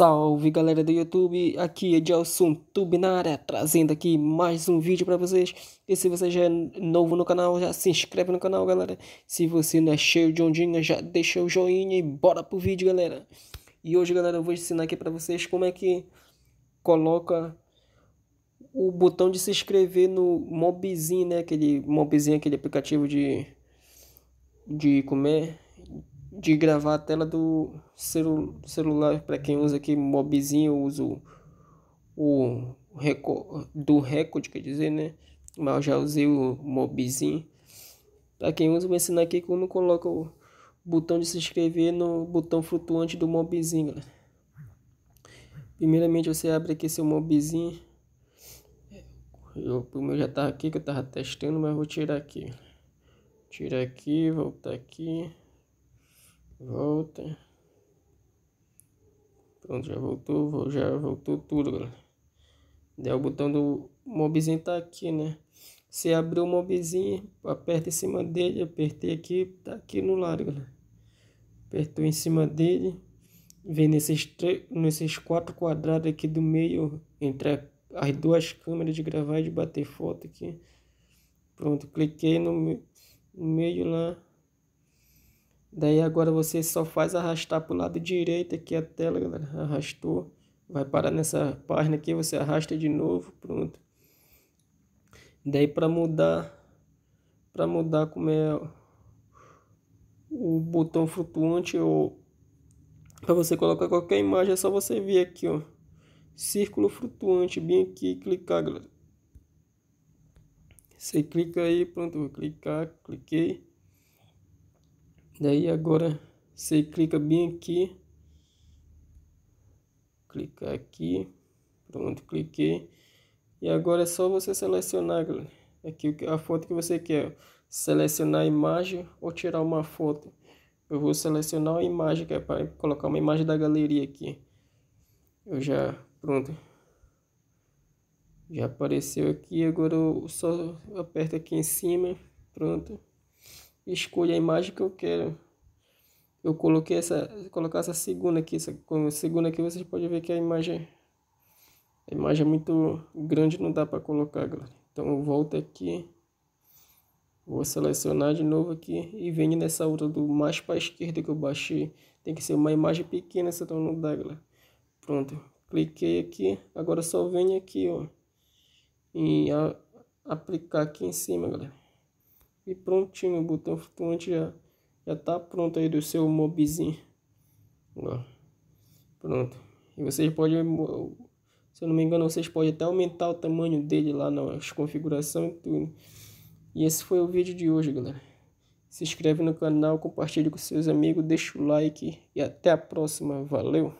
Salve galera do YouTube, aqui é Gelson Tube na área, trazendo aqui mais um vídeo para vocês. E se você já é novo no canal, já se inscreve no canal galera. Se você não é cheio de ondinha, já deixa o joinha e bora pro vídeo galera. E hoje galera, eu vou ensinar aqui para vocês como é que coloca o botão de se inscrever no Mobizinho né? Aquele Mobizinho aquele aplicativo de... de comer de gravar a tela do celu celular. Para quem usa aqui mobizinho eu uso o, o record, do Record, quer dizer, né? Mas eu já usei o mobizinho Para quem usa, vou ensinar aqui como coloca o botão de se inscrever no botão flutuante do mobizinho galera. Primeiramente você abre aqui seu mobizinho Eu, o meu já tá aqui que eu tava testando, mas vou tirar aqui. Tirar aqui, voltar aqui. Volta. Pronto, já voltou, vou, já voltou tudo, galera. Daí o botão do mobzinho tá aqui, né? Você abriu o mobzinho, aperta em cima dele, apertei aqui, tá aqui no lado, galera. Apertou em cima dele, vem nesses, três, nesses quatro quadrados aqui do meio, entre as duas câmeras de gravar e de bater foto aqui. Pronto, cliquei no, no meio lá, Daí agora você só faz arrastar para o lado direito aqui a tela, galera. Arrastou. Vai parar nessa página aqui, você arrasta de novo, pronto. Daí para mudar, para mudar como é o botão flutuante ou para você colocar qualquer imagem, é só você vir aqui, ó. Círculo flutuante, bem aqui clicar, galera. Você clica aí, pronto, vou clicar, cliquei. Daí agora você clica bem aqui. clica aqui. Pronto, cliquei. E agora é só você selecionar aqui a foto que você quer. Selecionar a imagem ou tirar uma foto. Eu vou selecionar a imagem que é para colocar uma imagem da galeria aqui. Eu já, pronto. Já apareceu aqui, agora eu só aperto aqui em cima, pronto escolho a imagem que eu quero. Eu coloquei essa, colocar essa segunda aqui, essa segunda aqui vocês podem ver que a imagem a imagem é muito grande, não dá para colocar, galera. Então eu volto aqui, vou selecionar de novo aqui e venho nessa outra do mais para esquerda que eu baixei. Tem que ser uma imagem pequena, senão não dá, galera. Pronto, cliquei aqui, agora só venho aqui, ó, e a, aplicar aqui em cima, galera. E prontinho, o botão flutuante já, já tá pronto aí do seu mobzinho. Ó. Pronto. E vocês podem, se eu não me engano, vocês podem até aumentar o tamanho dele lá nas configurações e tudo. E esse foi o vídeo de hoje, galera. Se inscreve no canal, compartilhe com seus amigos, deixa o like e até a próxima. Valeu!